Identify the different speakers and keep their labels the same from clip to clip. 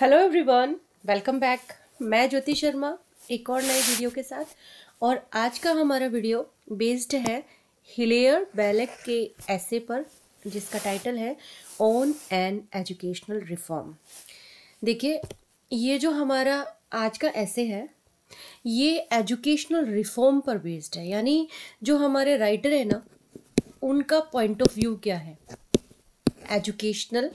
Speaker 1: Hello everyone welcome back मैं ज्योति शर्मा एक और नए वीडियो के साथ और आज का हमारा वीडियो बेस्ड है हिलेयर बैलेक के ऐसे पर जिसका टाइटल है ऑन एन एजुकेशनल रिफॉर्म देखिए ये जो हमारा आज का ऐसे है ये एजुकेशनल रिफॉर्म पर बेस्ड है यानी जो हमारे राइटर है ना उनका पॉइंट ऑफ व्यू क्या है एजुकेशनल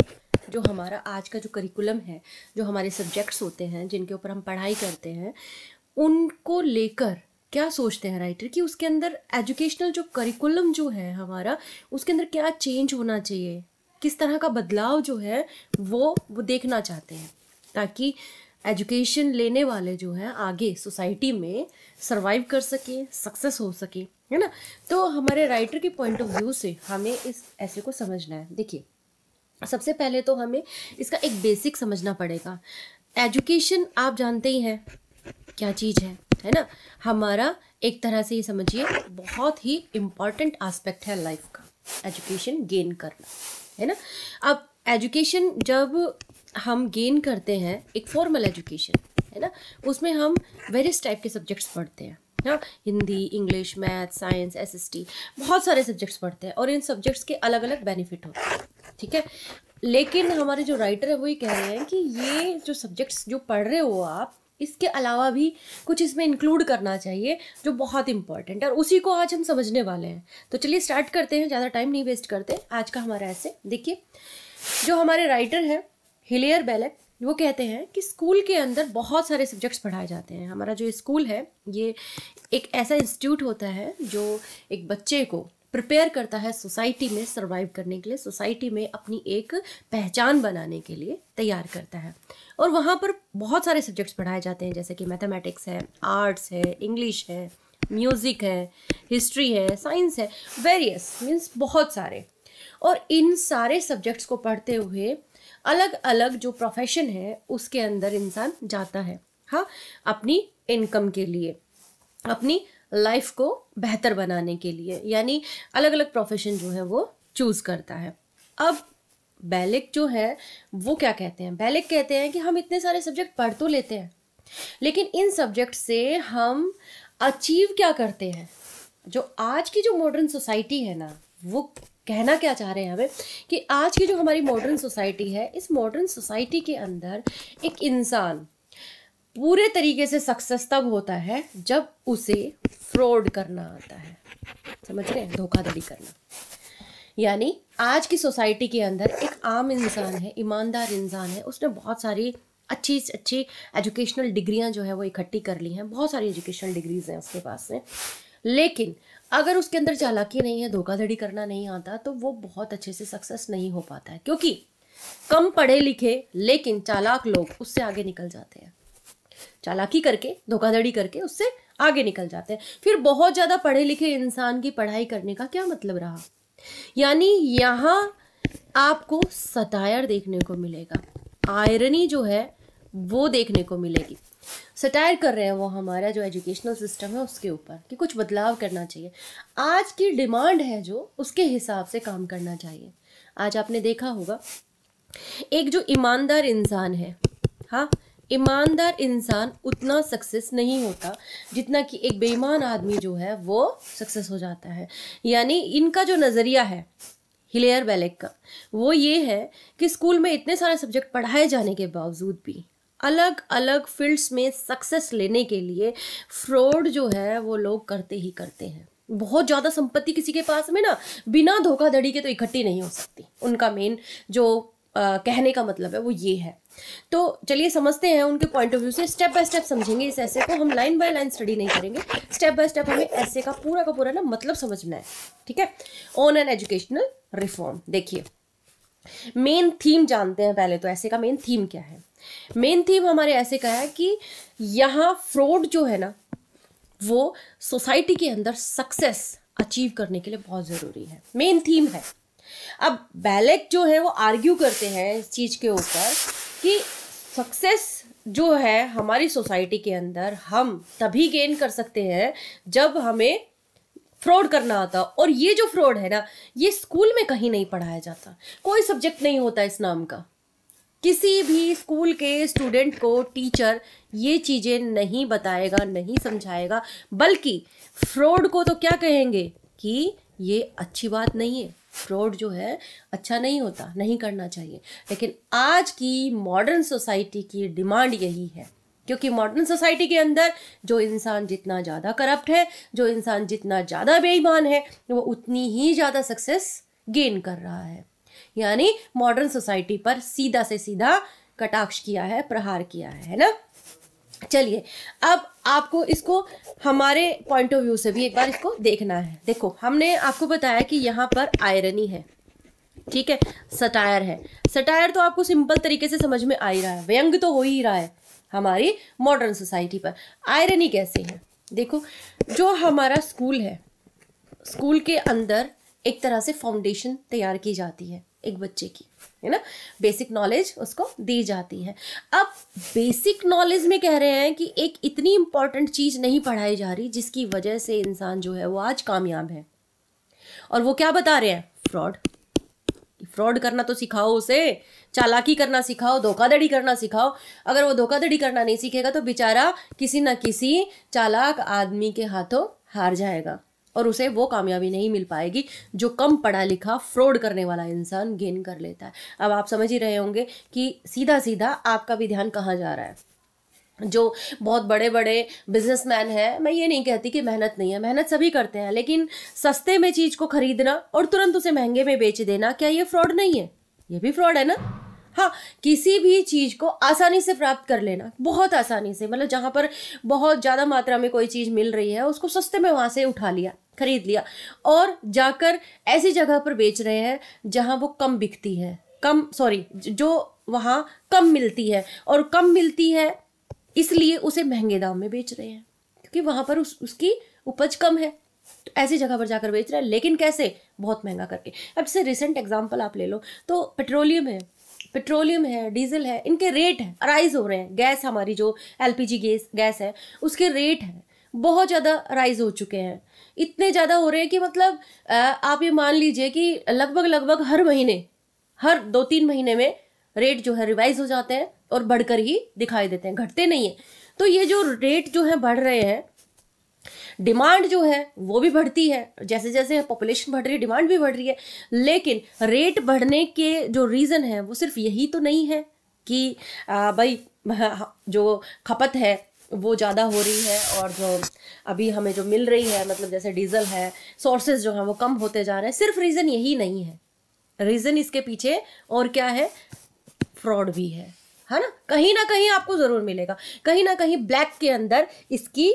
Speaker 1: जो हमारा आज का जो करिकुलम है जो हमारे सब्जेक्ट्स होते हैं जिनके ऊपर हम पढ़ाई करते हैं उनको लेकर क्या सोचते हैं राइटर कि उसके अंदर एजुकेशनल जो करिकुलम जो है हमारा उसके अंदर क्या चेंज होना चाहिए किस तरह का बदलाव जो है वो वो देखना चाहते हैं ताकि एजुकेशन लेने वाले जो हैं आगे सोसाइटी में सर्वाइव कर सकें सक्सेस हो सके है ना तो हमारे राइटर के पॉइंट ऑफ व्यू से हमें इस ऐसे को समझना है देखिए सबसे पहले तो हमें इसका एक बेसिक समझना पड़ेगा एजुकेशन आप जानते ही हैं क्या चीज़ है है ना हमारा एक तरह से ये समझिए बहुत ही इम्पॉर्टेंट आस्पेक्ट है लाइफ का एजुकेशन गेन करना है ना अब एजुकेशन जब हम गेन करते हैं एक फॉर्मल एजुकेशन है ना उसमें हम वेरियस टाइप के सब्जेक्ट्स पढ़ते हैं ना Hindi English math science SST बहुत सारे सब्जेक्ट्स पढ़ते हैं और इन सब्जेक्ट्स के अलग अलग बेनिफिट होते हैं ठीक है लेकिन हमारे जो राइटर है वो ये कह रहे हैं कि ये जो सब्जेक्ट्स जो पढ़ रहे हो आप इसके अलावा भी कुछ इसमें इंक्लूड करना चाहिए जो बहुत इंपॉर्टेंट है और उसी को आज हम समझने वाले हैं तो चलिए स्टार्ट करते हैं ज़्यादा टाइम नहीं वेस्ट करते आज का हमारा ऐसे देखिए जो हमारे राइटर हैं हिलेयर बैलक वो कहते हैं कि स्कूल के अंदर बहुत सारे सब्जेक्ट्स पढ़ाए जाते हैं हमारा जो स्कूल है ये एक ऐसा इंस्टीट्यूट होता है जो एक बच्चे को प्रिपेयर करता है सोसाइटी में सर्वाइव करने के लिए सोसाइटी में अपनी एक पहचान बनाने के लिए तैयार करता है और वहाँ पर बहुत सारे सब्जेक्ट्स पढ़ाए जाते हैं जैसे कि मैथमेटिक्स है आर्ट्स है इंग्लिश है म्यूज़िक है हिस्ट्री है साइंस है वेरियस मीन्स बहुत सारे और इन सारे सब्जेक्ट्स को पढ़ते हुए अलग अलग जो प्रोफेशन है उसके अंदर इंसान जाता है हाँ अपनी इनकम के लिए अपनी लाइफ को बेहतर बनाने के लिए यानी अलग अलग प्रोफेशन जो है वो चूज़ करता है अब बैलिक जो है वो क्या कहते हैं बैलिक कहते हैं कि हम इतने सारे सब्जेक्ट पढ़ तो लेते हैं लेकिन इन सब्जेक्ट से हम अचीव क्या करते हैं जो आज की जो मॉडर्न सोसाइटी है ना वो कहना क्या चाह रहे हैं हमें कि आज की जो हमारी मॉडर्न सोसाइटी है इस मॉडर्न सोसाइटी के अंदर एक इंसान पूरे तरीके से सक्सेस तब होता है जब उसे फ्रॉड करना आता है समझ रहे हैं धोखाधड़ी करना यानी आज की सोसाइटी के अंदर एक आम इंसान है ईमानदार इंसान है उसने बहुत सारी अच्छी अच्छी एजुकेशनल डिग्रियां जो है वो इकट्ठी कर ली हैं बहुत सारी एजुकेशनल डिग्रीज हैं उसके पास में लेकिन अगर उसके अंदर चालाकी नहीं है धोखाधड़ी करना नहीं आता तो वो बहुत अच्छे से सक्सेस नहीं हो पाता है क्योंकि कम पढ़े लिखे लेकिन चालाक लोग उससे आगे निकल जाते हैं चालाकी करके धोखाधड़ी करके उससे आगे निकल जाते हैं फिर बहुत ज़्यादा पढ़े लिखे इंसान की पढ़ाई करने का क्या मतलब रहा यानी यहाँ आपको सटायर देखने को मिलेगा आयरनी जो है वो देखने को मिलेगी सटायर कर रहे हैं वो हमारा जो एजुकेशनल सिस्टम है उसके ऊपर कि कुछ बदलाव करना चाहिए आज की डिमांड है जो उसके हिसाब से काम करना चाहिए आज आपने देखा होगा एक जो ईमानदार इंसान है हाँ ईमानदार इंसान उतना सक्सेस नहीं होता जितना कि एक बेईमान आदमी जो है वो सक्सेस हो जाता है यानी इनका जो नज़रिया है हिलेयर बैलेक का वो ये है कि स्कूल में इतने सारे सब्जेक्ट पढ़ाए जाने के बावजूद भी अलग अलग फील्ड्स में सक्सेस लेने के लिए फ्रॉड जो है वो लोग करते ही करते हैं बहुत ज़्यादा संपत्ति किसी के पास में ना बिना धोखाधड़ी के तो इकट्ठी नहीं हो सकती उनका मेन जो आ, कहने का मतलब है वो ये है तो चलिए समझते हैं उनके पॉइंट ऑफ व्यू से स्टेप बाय स्टेप समझेंगे इस ऐसे को हम लाइन बाय लाइन स्टडी नहीं करेंगे स्टेप बाय स्टेप हमें ऐसे का पूरा का पूरा ना मतलब समझना है ठीक है ऑन एन एजुकेशनल रिफॉर्म देखिए मेन थीम जानते हैं पहले तो ऐसे का मेन थीम क्या है मेन थीम हमारे ऐसे का है कि यहाँ फ्रॉड जो है ना वो सोसाइटी के अंदर सक्सेस अचीव करने के लिए बहुत ज़रूरी है मेन थीम है अब बैलेक जो है वो आर्ग्यू करते हैं इस चीज़ के ऊपर कि सक्सेस जो है हमारी सोसाइटी के अंदर हम तभी गेन कर सकते हैं जब हमें फ्रॉड करना आता और ये जो फ्रॉड है ना ये स्कूल में कहीं नहीं पढ़ाया जाता कोई सब्जेक्ट नहीं होता इस नाम का किसी भी स्कूल के स्टूडेंट को टीचर ये चीज़ें नहीं बताएगा नहीं समझाएगा बल्कि फ्रॉड को तो क्या कहेंगे कि ये अच्छी बात नहीं है फ्रॉड जो है अच्छा नहीं होता नहीं करना चाहिए लेकिन आज की मॉडर्न सोसाइटी की डिमांड यही है क्योंकि मॉडर्न सोसाइटी के अंदर जो इंसान जितना ज़्यादा करप्ट है जो इंसान जितना ज़्यादा बेईमान है वो उतनी ही ज़्यादा सक्सेस गेन कर रहा है यानी मॉडर्न सोसाइटी पर सीधा से सीधा कटाक्ष किया है प्रहार किया है है ना चलिए अब आपको इसको हमारे पॉइंट ऑफ व्यू से भी एक बार इसको देखना है देखो हमने आपको बताया कि यहाँ पर आयरनी है ठीक है सटायर है सटायर तो आपको सिंपल तरीके से समझ में आ ही रहा है व्यंग तो हो ही रहा है हमारी मॉडर्न सोसाइटी पर आयरनी कैसे है देखो जो हमारा स्कूल है स्कूल के अंदर एक तरह से फाउंडेशन तैयार की जाती है एक बच्चे की है ना बेसिक नॉलेज उसको दी जाती है अब बेसिक नॉलेज में कह रहे हैं कि एक इतनी इंपॉर्टेंट चीज़ नहीं पढ़ाई जा रही जिसकी वजह से इंसान जो है वो आज कामयाब है और वो क्या बता रहे हैं फ्रॉड फ्रॉड करना तो सिखाओ उसे चालाकी करना सिखाओ धोखाधड़ी करना सिखाओ अगर वो धोखाधड़ी करना नहीं सीखेगा तो बेचारा किसी ना किसी चालाक आदमी के हाथों हार जाएगा और उसे वो कामयाबी नहीं मिल पाएगी जो कम पढ़ा लिखा फ्रॉड करने वाला इंसान गेन कर लेता है अब आप समझ ही रहे होंगे कि सीधा सीधा आपका भी ध्यान कहाँ जा रहा है जो बहुत बड़े बड़े बिजनेसमैन हैं मैं ये नहीं कहती कि मेहनत नहीं है मेहनत सभी करते हैं लेकिन सस्ते में चीज़ को खरीदना और तुरंत उसे महंगे में बेच देना क्या ये फ्रॉड नहीं है ये भी फ्रॉड है ना हाँ किसी भी चीज़ को आसानी से प्राप्त कर लेना बहुत आसानी से मतलब जहाँ पर बहुत ज़्यादा मात्रा में कोई चीज़ मिल रही है उसको सस्ते में वहाँ से उठा लिया खरीद लिया और जाकर ऐसी जगह पर बेच रहे हैं जहाँ वो कम बिकती है कम सॉरी जो वहाँ कम मिलती है और कम मिलती है इसलिए उसे महंगे दाम में बेच रहे हैं क्योंकि वहाँ पर उस उसकी उपज कम है तो ऐसी जगह पर जाकर बेच रहे हैं लेकिन कैसे बहुत महंगा करके अब से रिसेंट एग्जाम्पल आप ले लो तो पेट्रोलियम है पेट्रोलियम है डीजल है इनके रेट है राइज हो रहे हैं गैस हमारी जो एलपीजी गैस गैस है उसके रेट है बहुत ज़्यादा राइज हो चुके हैं इतने ज़्यादा हो रहे हैं कि मतलब आप ये मान लीजिए कि लगभग लगभग हर महीने हर दो तीन महीने में रेट जो है रिवाइज हो जाते हैं और बढ़कर ही दिखाई देते हैं घटते नहीं है तो ये जो रेट जो है बढ़ रहे हैं डिमांड जो है वो भी बढ़ती है जैसे जैसे पॉपुलेशन बढ़ रही है डिमांड भी बढ़ रही है लेकिन रेट बढ़ने के जो रीज़न है वो सिर्फ यही तो नहीं है कि आ, भाई हाँ, जो खपत है वो ज़्यादा हो रही है और जो अभी हमें जो मिल रही है मतलब जैसे डीजल है सोर्सेज जो हैं वो कम होते जा रहे हैं सिर्फ रीज़न यही नहीं है रीज़न इसके पीछे और क्या है फ्रॉड भी है है ना कहीं ना कहीं आपको ज़रूर मिलेगा कहीं ना कहीं ब्लैक के अंदर इसकी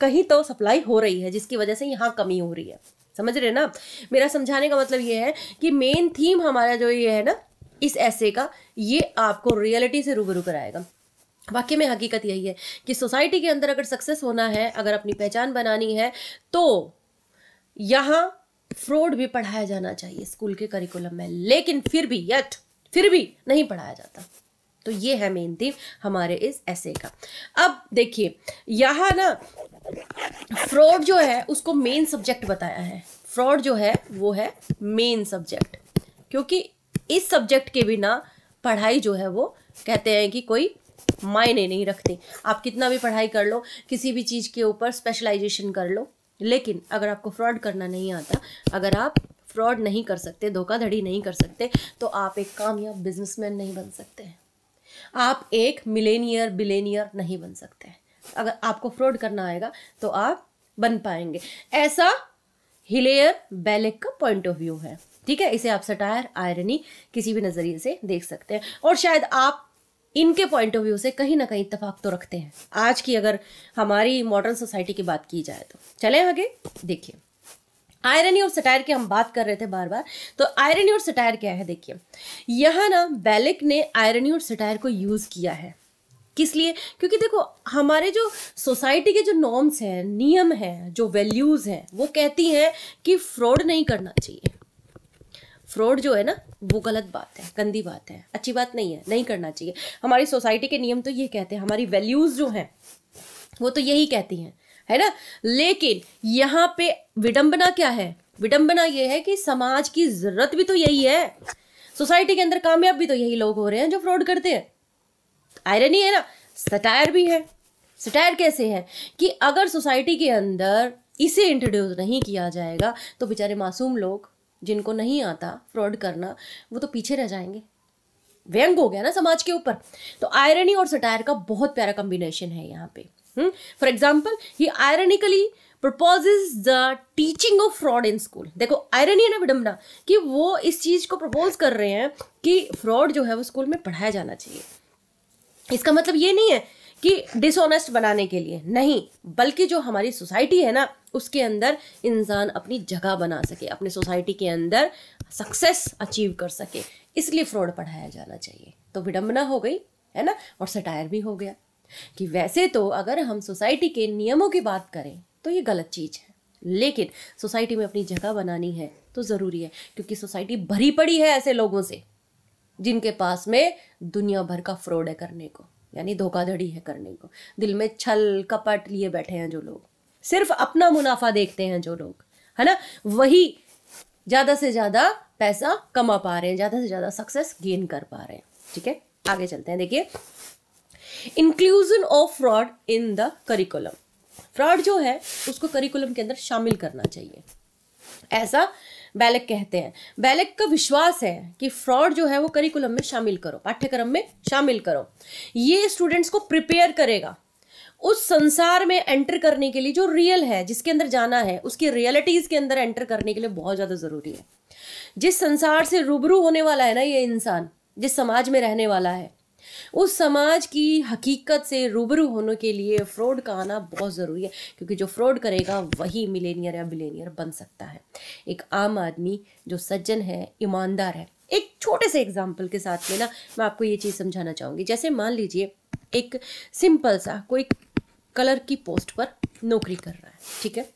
Speaker 1: कहीं तो सप्लाई हो रही है जिसकी वजह से यहाँ कमी हो रही है समझ रहे ना मेरा समझाने का मतलब ये है कि मेन थीम हमारा जो ये है ना इस ऐसे का ये आपको रियलिटी से रूबरू कराएगा वाकई में हकीकत यही है कि सोसाइटी के अंदर अगर सक्सेस होना है अगर अपनी पहचान बनानी है तो यहाँ फ्रॉड भी पढ़ाया जाना चाहिए स्कूल के करिकुलम में लेकिन फिर भी यट फिर भी नहीं पढ़ाया जाता तो ये है मेन थीम हमारे इस ऐसे का अब देखिए यहाँ ना फ्रॉड जो है उसको मेन सब्जेक्ट बताया है फ्रॉड जो है वो है मेन सब्जेक्ट क्योंकि इस सब्जेक्ट के बिना पढ़ाई जो है वो कहते हैं कि कोई मायने नहीं रखते आप कितना भी पढ़ाई कर लो किसी भी चीज़ के ऊपर स्पेशलाइजेशन कर लो लेकिन अगर आपको फ्रॉड करना नहीं आता अगर आप फ्रॉड नहीं कर सकते धोखाधड़ी नहीं कर सकते तो आप एक कामयाब बिजनेसमैन नहीं बन सकते हैं आप एक मिलेनियर बिलेनियर नहीं बन सकते अगर आपको फ्रॉड करना आएगा तो आप बन पाएंगे ऐसा हिलेयर बैलेक का पॉइंट ऑफ व्यू है ठीक है इसे आप सटायर आयरनी किसी भी नज़रिए से देख सकते हैं और शायद आप इनके पॉइंट ऑफ व्यू से कहीं ना कहीं इतफाक तो रखते हैं आज की अगर हमारी मॉडर्न सोसाइटी की बात की जाए तो चले आगे देखिए आयरनी और सटायर की हम बात कर रहे थे बार बार तो आयरनी और सटायर क्या है देखिए यहाँ ना बैलिक ने आयरनी और सटायर को यूज़ किया है किस लिए क्योंकि देखो हमारे जो सोसाइटी के जो नॉर्म्स हैं नियम हैं जो वैल्यूज़ हैं वो कहती हैं कि फ्रॉड नहीं करना चाहिए फ्रॉड जो है ना वो गलत बात है गंदी बात है अच्छी बात नहीं है नहीं करना चाहिए हमारी सोसाइटी के नियम तो ये कहते हैं हमारी वैल्यूज़ जो हैं वो तो यही कहती हैं है ना लेकिन यहाँ पे विडंबना क्या है विडंबना ये है कि समाज की जरूरत भी तो यही है सोसाइटी के अंदर कामयाब भी तो यही लोग हो रहे हैं जो फ्रॉड करते हैं आयरनी है ना सटायर भी है सटायर कैसे है कि अगर सोसाइटी के अंदर इसे इंट्रोड्यूस नहीं किया जाएगा तो बेचारे मासूम लोग जिनको नहीं आता फ्रॉड करना वो तो पीछे रह जाएंगे व्यंग हो गया ना समाज के ऊपर तो आयरनी और सटायर का बहुत प्यारा कॉम्बिनेशन है यहाँ पे for example he ironically proposes the teaching of fraud in school देखो आयरनी है ना विडम्बना कि वो इस चीज़ को प्रपोज कर रहे हैं कि फ्रॉड जो है वो स्कूल में पढ़ाया जाना चाहिए इसका मतलब ये नहीं है कि डिसऑनेस्ट बनाने के लिए नहीं बल्कि जो हमारी सोसाइटी है ना उसके अंदर इंसान अपनी जगह बना सके अपने सोसाइटी के अंदर सक्सेस अचीव कर सके इसलिए फ्रॉड पढ़ाया जाना चाहिए तो विडम्बना हो गई है ना और सटायर भी हो गया कि वैसे तो अगर हम सोसाइटी के नियमों की बात करें तो ये गलत चीज़ है लेकिन सोसाइटी में अपनी जगह बनानी है तो ज़रूरी है क्योंकि सोसाइटी भरी पड़ी है ऐसे लोगों से जिनके पास में दुनिया भर का फ्रॉड है करने को यानी धोखाधड़ी है करने को दिल में छल कपट लिए बैठे हैं जो लोग सिर्फ अपना मुनाफा देखते हैं जो लोग है ना वही ज़्यादा से ज़्यादा पैसा कमा पा रहे हैं ज़्यादा से ज़्यादा सक्सेस गेन कर पा रहे हैं ठीक है आगे चलते हैं देखिए inclusion of fraud in the curriculum fraud जो है उसको करिकुलम के अंदर शामिल करना चाहिए ऐसा बैलक कहते हैं बैलक का विश्वास है कि फ्रॉड जो है वो करिकुलम में शामिल करो पाठ्यक्रम में शामिल करो ये स्टूडेंट्स को प्रिपेयर करेगा उस संसार में एंटर करने के लिए जो रियल है जिसके अंदर जाना है उसकी रियलिटीज के अंदर एंटर करने के लिए बहुत ज़्यादा ज़रूरी है जिस संसार से रूबरू होने वाला है ना ये इंसान जिस समाज में रहने वाला है उस समाज की हकीकत से रूबरू होने के लिए फ्रॉड का आना बहुत ज़रूरी है क्योंकि जो फ्रॉड करेगा वही मिलेनियर या बिलेनियर बन सकता है एक आम आदमी जो सज्जन है ईमानदार है एक छोटे से एग्जाम्पल के साथ में ना मैं आपको ये चीज़ समझाना चाहूँगी जैसे मान लीजिए एक सिंपल सा कोई कलर की पोस्ट पर नौकरी कर रहा है ठीक है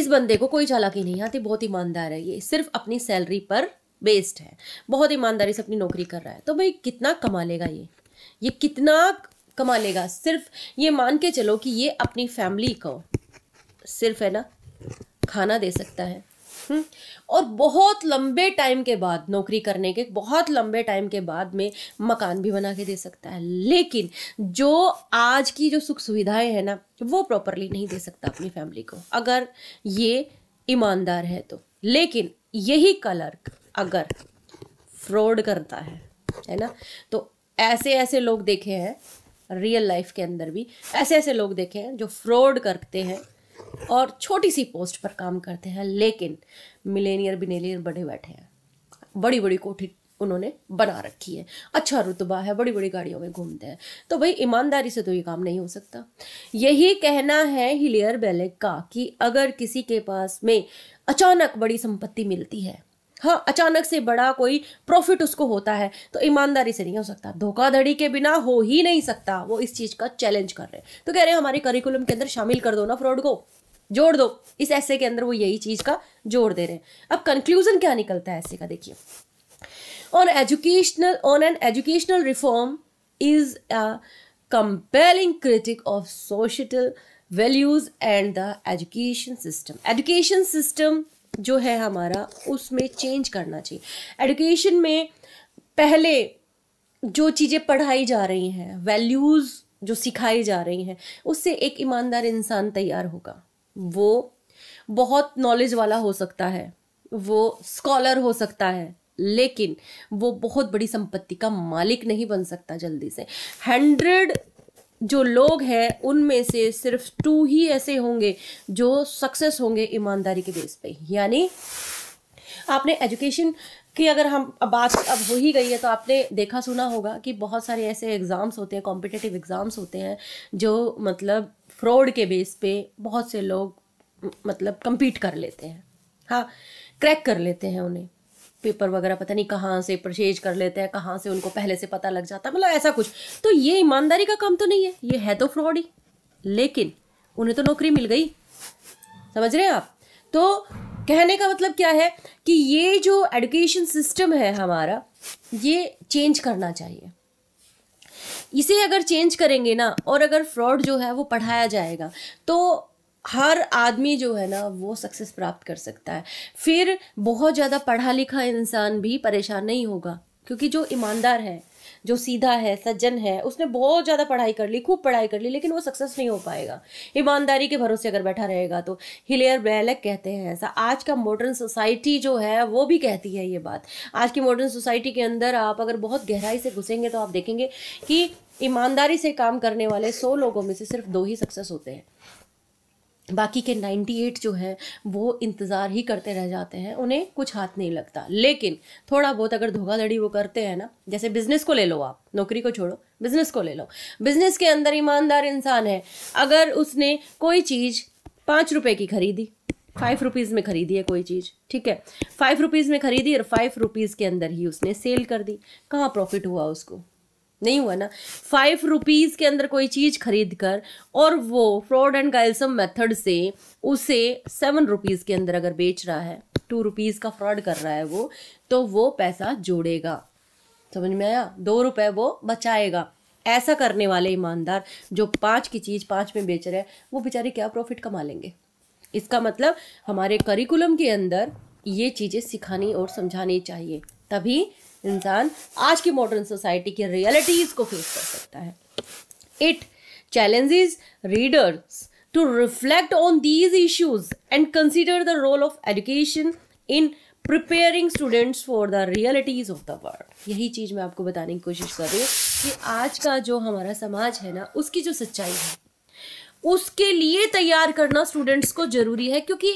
Speaker 1: इस बंदे को कोई चालाकी नहीं आती बहुत ईमानदार है ये सिर्फ अपनी सैलरी पर बेस्ड है बहुत ईमानदारी से अपनी नौकरी कर रहा है तो भाई कितना कमा लेगा ये ये कितना कमा लेगा सिर्फ ये मान के चलो कि ये अपनी फैमिली को सिर्फ है ना खाना दे सकता है हम्म? और बहुत लंबे टाइम के बाद नौकरी करने के बहुत लंबे टाइम के बाद में मकान भी बना के दे सकता है लेकिन जो आज की जो सुख सुविधाएं हैं ना वो प्रॉपरली नहीं दे सकता अपनी फैमिली को अगर ये ईमानदार है तो लेकिन यही कलर्क अगर फ्रॉड करता है है ना तो ऐसे ऐसे लोग देखे हैं रियल लाइफ के अंदर भी ऐसे ऐसे लोग देखे हैं जो फ्रॉड करते हैं और छोटी सी पोस्ट पर काम करते हैं लेकिन मिलेनियर बिनेलियर बड़े बैठे हैं बड़ी बड़ी कोठी उन्होंने बना रखी है अच्छा रुतबा है बड़ी बड़ी गाड़ियों में घूमते हैं तो भाई ईमानदारी से तो ये काम नहीं हो सकता यही कहना है हिलियर बेलेक का कि अगर किसी के पास में अचानक बड़ी संपत्ति मिलती है हाँ अचानक से बड़ा कोई प्रॉफिट उसको होता है तो ईमानदारी से नहीं हो सकता धोखाधड़ी के बिना हो ही नहीं सकता वो इस चीज़ का चैलेंज कर रहे हैं तो कह रहे हैं हमारे करिकुलम के अंदर शामिल कर दो ना फ्रॉड को जोड़ दो इस ऐसे के अंदर वो यही चीज़ का जोड़ दे रहे हैं अब कंक्लूजन क्या निकलता है ऐसे का देखिए on educational on an educational reform is a compelling critique of social values and the education system education system जो है हमारा उसमें चेंज करना चाहिए एडुकेशन में पहले जो चीज़ें पढ़ाई जा रही हैं वैल्यूज़ जो सिखाई जा रही हैं उससे एक ईमानदार इंसान तैयार होगा वो बहुत नॉलेज वाला हो सकता है वो स्कॉलर हो सकता है लेकिन वो बहुत बड़ी संपत्ति का मालिक नहीं बन सकता जल्दी से हंड्रेड जो लोग हैं उनमें से सिर्फ टू ही ऐसे होंगे जो सक्सेस होंगे ईमानदारी के बेस पे यानी आपने एजुकेशन कि अगर हम बात अब हो ही गई है तो आपने देखा सुना होगा कि बहुत सारे ऐसे एग्ज़ाम्स होते हैं कॉम्पिटेटिव एग्ज़ाम्स होते हैं जो मतलब फ्रॉड के बेस पे बहुत से लोग मतलब कम्पीट कर लेते हैं हाँ क्रैक कर लेते हैं उन्हें पेपर वगैरह पता नहीं कहाँ से परचेज कर लेते हैं कहाँ से उनको पहले से पता लग जाता है मतलब ऐसा कुछ तो ये ईमानदारी का काम तो नहीं है ये है तो फ्रॉड ही लेकिन उन्हें तो नौकरी मिल गई समझ रहे हैं आप तो कहने का मतलब क्या है कि ये जो एडुकेशन सिस्टम है हमारा ये चेंज करना चाहिए इसे अगर चेंज करेंगे ना और अगर फ्रॉड जो है वो पढ़ाया जाएगा तो हर आदमी जो है ना वो सक्सेस प्राप्त कर सकता है फिर बहुत ज़्यादा पढ़ा लिखा इंसान भी परेशान नहीं होगा क्योंकि जो ईमानदार है जो सीधा है सज्जन है उसने बहुत ज़्यादा पढ़ाई कर ली खूब पढ़ाई कर ली लेकिन वो सक्सेस नहीं हो पाएगा ईमानदारी के भरोसे अगर बैठा रहेगा तो हिलेयर बैलक कहते हैं ऐसा आज का मॉडर्न सोसाइटी जो है वो भी कहती है ये बात आज की मॉडर्न सोसाइटी के अंदर आप अगर बहुत गहराई से घुसेंगे तो आप देखेंगे कि ईमानदारी से काम करने वाले सौ लोगों में से सिर्फ दो ही सक्सेस होते हैं बाकी के 98 जो हैं वो इंतज़ार ही करते रह जाते हैं उन्हें कुछ हाथ नहीं लगता लेकिन थोड़ा बहुत अगर धोखाधड़ी वो करते हैं ना जैसे बिज़नेस को ले लो आप नौकरी को छोड़ो बिज़नेस को ले लो बिज़नेस के अंदर ईमानदार इंसान है अगर उसने कोई चीज़ पाँच रुपये की खरीदी फाइव रुपीज़ में खरीदी है कोई चीज़ ठीक है फाइव रुपीज़ में खरीदी और फाइव रुपीज़ के अंदर ही उसने सेल कर दी कहाँ प्रॉफिट हुआ उसको नहीं हुआ ना फाइव रुपीज़ के अंदर कोई चीज़ खरीद कर और वो फ्रॉड एंड गाइल्सम मेथड से उसे सेवन रुपीज़ के अंदर अगर बेच रहा है टू रुपीज़ का फ्रॉड कर रहा है वो तो वो पैसा जोड़ेगा समझ में आया दो रुपए वो बचाएगा ऐसा करने वाले ईमानदार जो पाँच की चीज़ पाँच में बेच रहे हैं वो बेचारे क्या प्रॉफिट कमा लेंगे इसका मतलब हमारे करिकुलम के अंदर ये चीज़ें सिखानी और समझानी चाहिए तभी इंसान आज की मॉडर्न सोसाइटी की रियलिटीज़ को फेस कर सकता है it challenges readers to reflect on these issues and consider the role of education in preparing students for the realities of the world यही चीज़ मैं आपको बताने की कोशिश कर रही हूँ कि आज का जो हमारा समाज है ना उसकी जो सच्चाई है उसके लिए तैयार करना स्टूडेंट्स को ज़रूरी है क्योंकि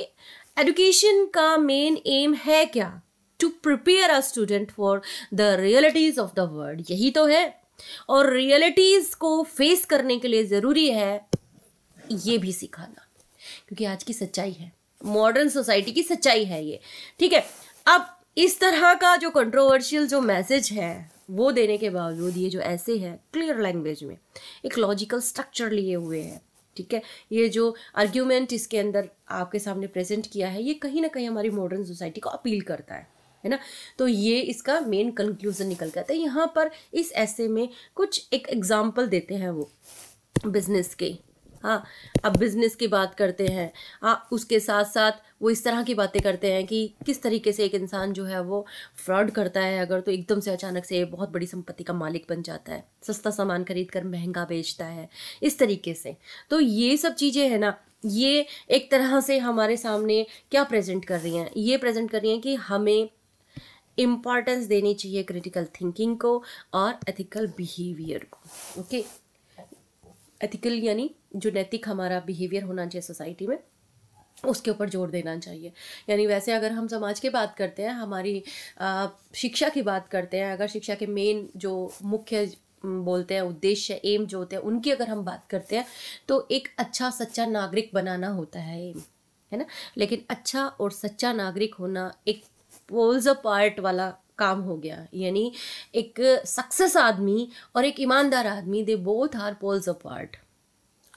Speaker 1: एजुकेशन का मेन एम है क्या to prepare a student for the realities of the world यही तो है और रियलिटीज़ को फेस करने के लिए ज़रूरी है ये भी सिखाना क्योंकि आज की सच्चाई है मॉडर्न सोसाइटी की सच्चाई है ये ठीक है अब इस तरह का जो कंट्रोवर्शियल जो मैसेज है वो देने के बावजूद ये जो ऐसे है क्लियर लैंग्वेज में एक लॉजिकल स्ट्रक्चर लिए हुए हैं ठीक है ये जो आर्ग्यूमेंट इसके अंदर आपके सामने प्रेजेंट किया है ये कहीं ना कहीं हमारी मॉडर्न सोसाइटी को अपील करता है है ना तो ये इसका मेन कंक्लूज़न निकल गया था यहाँ पर इस ऐसे में कुछ एक एग्ज़ाम्पल देते हैं वो बिजनेस के हाँ अब बिजनेस की बात करते हैं हाँ उसके साथ साथ वो इस तरह की बातें करते हैं कि किस तरीके से एक इंसान जो है वो फ्रॉड करता है अगर तो एकदम से अचानक से बहुत बड़ी संपत्ति का मालिक बन जाता है सस्ता सामान खरीद कर महंगा बेचता है इस तरीके से तो ये सब चीज़ें हैं ना ये एक तरह से हमारे सामने क्या प्रेजेंट कर रही हैं ये प्रेजेंट कर रही हैं कि हमें इम्पॉर्टेंस देनी चाहिए क्रिटिकल थिंकिंग को और एथिकल बिहेवियर को ओके एथिकल यानी जो नैतिक हमारा बिहेवियर होना चाहिए सोसाइटी में उसके ऊपर जोर देना चाहिए यानी वैसे अगर हम समाज की बात करते हैं हमारी आ, शिक्षा की बात करते हैं अगर शिक्षा के मेन जो मुख्य बोलते हैं उद्देश्य एम जो होते हैं उनकी अगर हम बात करते हैं तो एक अच्छा सच्चा नागरिक बनाना होता है एम है ना लेकिन अच्छा और सच्चा नागरिक होना एक पोल्स पार्ट वाला काम हो गया यानी एक सक्सेस आदमी और एक ईमानदार आदमी they both are poles apart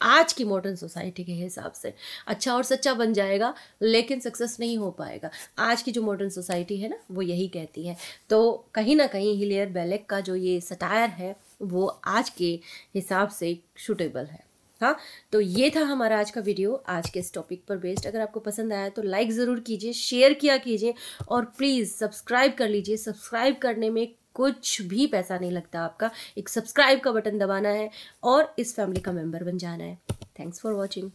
Speaker 1: आज की मॉडर्न सोसाइटी के हिसाब से अच्छा और सच्चा बन जाएगा लेकिन सक्सेस नहीं हो पाएगा आज की जो मॉडर्न सोसाइटी है ना वो यही कहती है तो कहीं ना कहीं हिलियर बेलेक का जो ये सटायर है वो आज के हिसाब से शूटेबल है हाँ तो ये था हमारा आज का वीडियो आज के इस टॉपिक पर बेस्ड अगर आपको पसंद आया तो लाइक ज़रूर कीजिए शेयर किया कीजिए और प्लीज़ सब्सक्राइब कर लीजिए सब्सक्राइब करने में कुछ भी पैसा नहीं लगता आपका एक सब्सक्राइब का बटन दबाना है और इस फैमिली का मेम्बर बन जाना है थैंक्स फॉर वॉचिंग